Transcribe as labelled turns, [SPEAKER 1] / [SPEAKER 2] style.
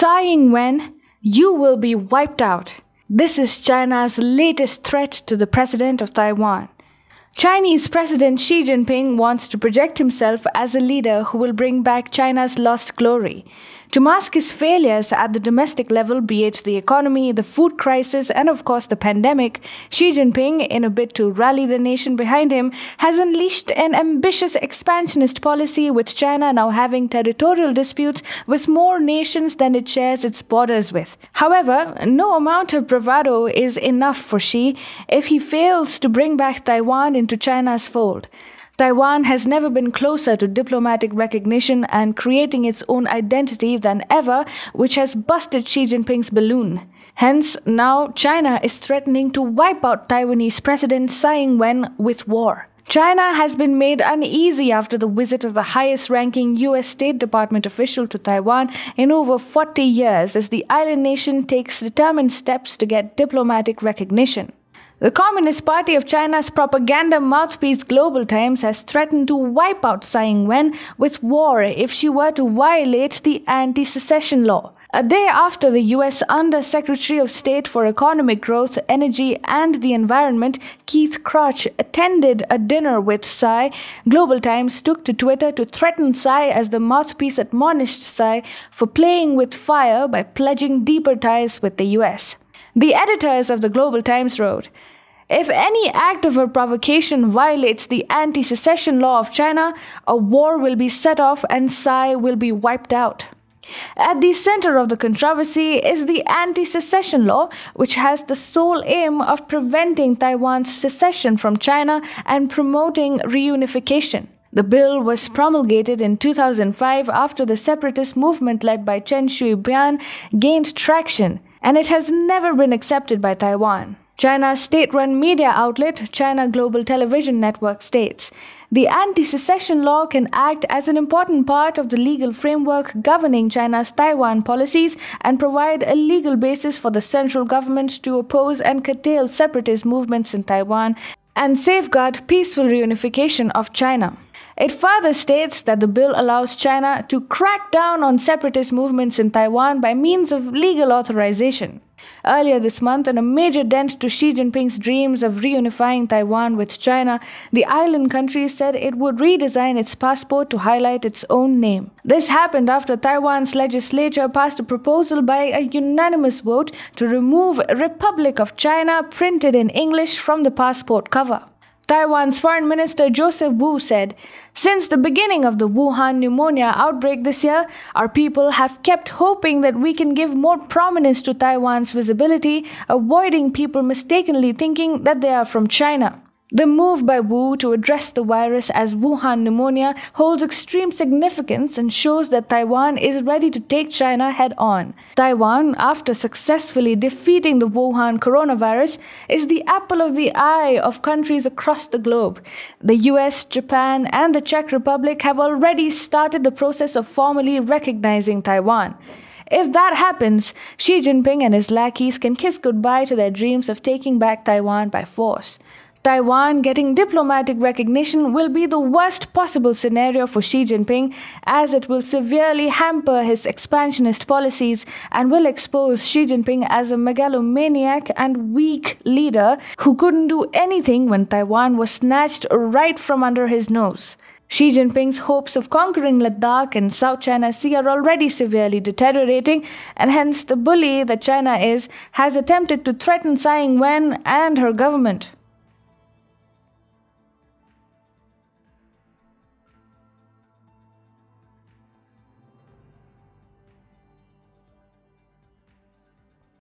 [SPEAKER 1] Sighing when you will be wiped out. This is China's latest threat to the president of Taiwan. Chinese President Xi Jinping wants to project himself as a leader who will bring back China's lost glory to mask his failures at the domestic level, be it the economy, the food crisis, and of course the pandemic, Xi Jinping, in a bid to rally the nation behind him, has unleashed an ambitious expansionist policy with China now having territorial disputes with more nations than it shares its borders with. However, no amount of bravado is enough for Xi if he fails to bring back Taiwan into China's fold. Taiwan has never been closer to diplomatic recognition and creating its own identity than ever, which has busted Xi Jinping's balloon. Hence, now China is threatening to wipe out Taiwanese President Tsai Ing wen with war. China has been made uneasy after the visit of the highest ranking US State Department official to Taiwan in over 40 years as the island nation takes determined steps to get diplomatic recognition. The Communist Party of China's propaganda mouthpiece Global Times has threatened to wipe out Tsai Ing wen with war if she were to violate the anti secession law. A day after the US Under Secretary of State for Economic Growth, Energy and the Environment, Keith Crutch, attended a dinner with Tsai, Global Times took to Twitter to threaten Tsai as the mouthpiece admonished Tsai for playing with fire by pledging deeper ties with the US. The editors of the Global Times wrote, if any act of a provocation violates the anti secession law of China, a war will be set off and Tsai will be wiped out. At the center of the controversy is the anti secession law, which has the sole aim of preventing Taiwan's secession from China and promoting reunification. The bill was promulgated in 2005 after the separatist movement led by Chen Shui-bian gained traction, and it has never been accepted by Taiwan. China's state run media outlet, China Global Television Network, states the anti secession law can act as an important part of the legal framework governing China's Taiwan policies and provide a legal basis for the central government to oppose and curtail separatist movements in Taiwan and safeguard peaceful reunification of China. It further states that the bill allows China to crack down on separatist movements in Taiwan by means of legal authorization. Earlier this month, in a major dent to Xi Jinping's dreams of reunifying Taiwan with China, the island country said it would redesign its passport to highlight its own name. This happened after Taiwan's legislature passed a proposal by a unanimous vote to remove Republic of China printed in English from the passport cover. Taiwan's Foreign Minister Joseph Wu said, Since the beginning of the Wuhan pneumonia outbreak this year, our people have kept hoping that we can give more prominence to Taiwan's visibility, avoiding people mistakenly thinking that they are from China. The move by Wu to address the virus as Wuhan pneumonia holds extreme significance and shows that Taiwan is ready to take China head on. Taiwan, after successfully defeating the Wuhan coronavirus, is the apple of the eye of countries across the globe. The US, Japan, and the Czech Republic have already started the process of formally recognizing Taiwan. If that happens, Xi Jinping and his lackeys can kiss goodbye to their dreams of taking back Taiwan by force. Taiwan getting diplomatic recognition will be the worst possible scenario for Xi Jinping, as it will severely hamper his expansionist policies and will expose Xi Jinping as a megalomaniac and weak leader who couldn't do anything when Taiwan was snatched right from under his nose. Xi Jinping's hopes of conquering Ladakh and South China Sea are already severely deteriorating, and hence the bully that China is has attempted to threaten Tsai Ing wen and her government.